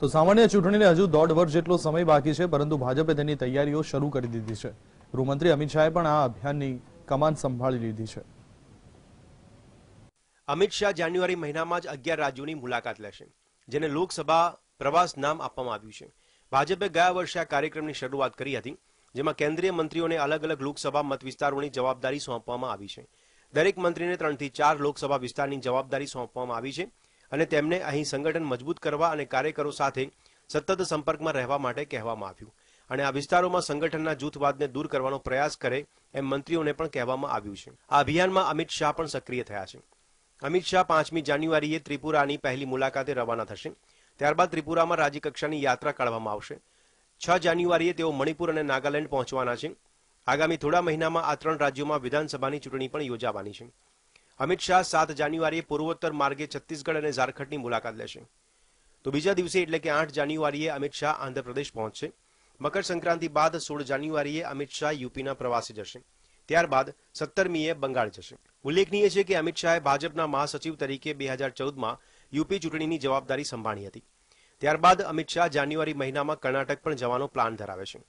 તો સામાન્ય ચૂંટણીને હજુ દોઢ વર્ષ જેટલો સમય બાકી છે પરંતુ ભાજપે તેની તૈયારીઓ શરૂ કરી દીધી છે ગૃહમંત્રી અમિત શાહે પણ આ અભિયાનની કમાન સંભાળી લીધી છે અમિત શાહ જાન્યુઆરી મહિનામાં જ અગિયાર રાજ્યોની મુલાકાત લેશે જેને લોકસભા પ્રવાસ નામ આપવામાં આવ્યું છે ભાજપે ગયા વર્ષે આ કાર્યક્રમની શરૂઆત કરી હતી જેમાં કેન્દ્રીય મંત્રીઓને અલગ અલગ લોકસભા મત વિસ્તારોની જવાબદારી સોંપવામાં આવી છે દરેક મંત્રીને ત્રણથી ચાર લોકસભા વિસ્તારની જવાબદારી સોંપવામાં આવી છે અને તેમને અહીં સંગઠન મજબૂત કરવા અને કાર્યકરો સાથે સતત સંપર્કમાં રહેવા માટે કહેવામાં આવ્યું અને આ વિસ્તારોમાં સંગઠનના જૂથવાદને દૂર કરવાનો પ્રયાસ કરે એમ મંત્રીઓને પણ કહેવામાં આવ્યું છે આ અભિયાનમાં અમિત શાહ પણ સક્રિય થયા છે અમિત શાહ પાંચમી જાન્યુઆરીએ ત્રિપુરાની પહેલી મુલાકાતે રવાના થશે ત્યારબાદ ત્રિપુરામાં રાજ્યકક્ષાની યાત્રા કાઢવામાં આવશે છ જાન્યુઆરીએ તેઓ મણિપુર અને નાગાલેન્ડ પહોંચવાના છે આગામી થોડા મહિનામાં આ ત્રણ રાજ્યોમાં વિધાનસભાની ચૂંટણી પણ યોજાવાની છે અમિત શાહ સાત જાન્યુઆરીએ પૂર્વોત્તર માર્ગે છત્તીસગઢ અને ઝારખંડની મુલાકાત લેશે તો બીજા દિવસે એટલે કે આઠ જાન્યુઆરીએ અમિત શાહ આંધ્રપ્રદેશ પહોંચશે મકર સંક્રાંતિ બાદ સોળ જાન્યુઆરીએ અમિત શાહ યુપીના પ્રવાસે જશે ત્યારબાદ સત્તરમીએ બંગાળ જશે ઉલ્લેખનીય છે કે અમિત શાહે ભાજપના મહાસચિવ તરીકે બે હજાર ચૌદમાં યુપી ચૂંટણીની જવાબદારી સંભાળી હતી ત્યારબાદ અમિત શાહ જાન્યુઆરી મહિનામાં કર્ણાટક પણ જવાનો પ્લાન ધરાવે છે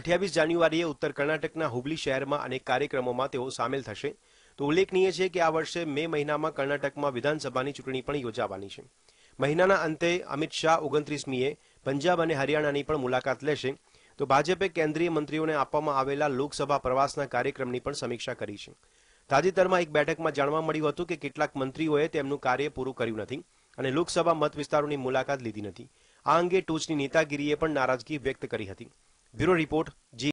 અઠ્યાવીસ જાન્યુઆરીએ ઉત્તર કર્ણાટકના હુબલી શહેરમાં અનેક કાર્યક્રમોમાં તેઓ સામેલ થશે તો ઉલ્લેખનીય છે કે આ વર્ષે મે મહિનામાં કર્ણાટકમાં વિધાનસભાની ચૂંટણી પણ યોજાવાની છે મહિનાના અંતે અમિત શાહ ઓગણત્રીસમીએ પંજાબ અને હરિયાણાની પણ મુલાકાત લેશે તો ભાજપે કેન્દ્રીય મંત્રીઓને આપવામાં આવેલા લોકસભા પ્રવાસના કાર્યક્રમની પણ સમીક્ષા કરી છે તાજેતરમાં એક બેઠકમાં જાણવા મળ્યું હતું કે કેટલાક મંત્રીઓએ તેમનું કાર્ય પૂરું કર્યું નથી અને લોકસભા મત વિસ્તારોની મુલાકાત લીધી નથી આ અંગે ટોચની નેતાગીરીએ પણ નારાજગી વ્યક્ત કરી હતી બ્યુરો રિપોર્ટ જી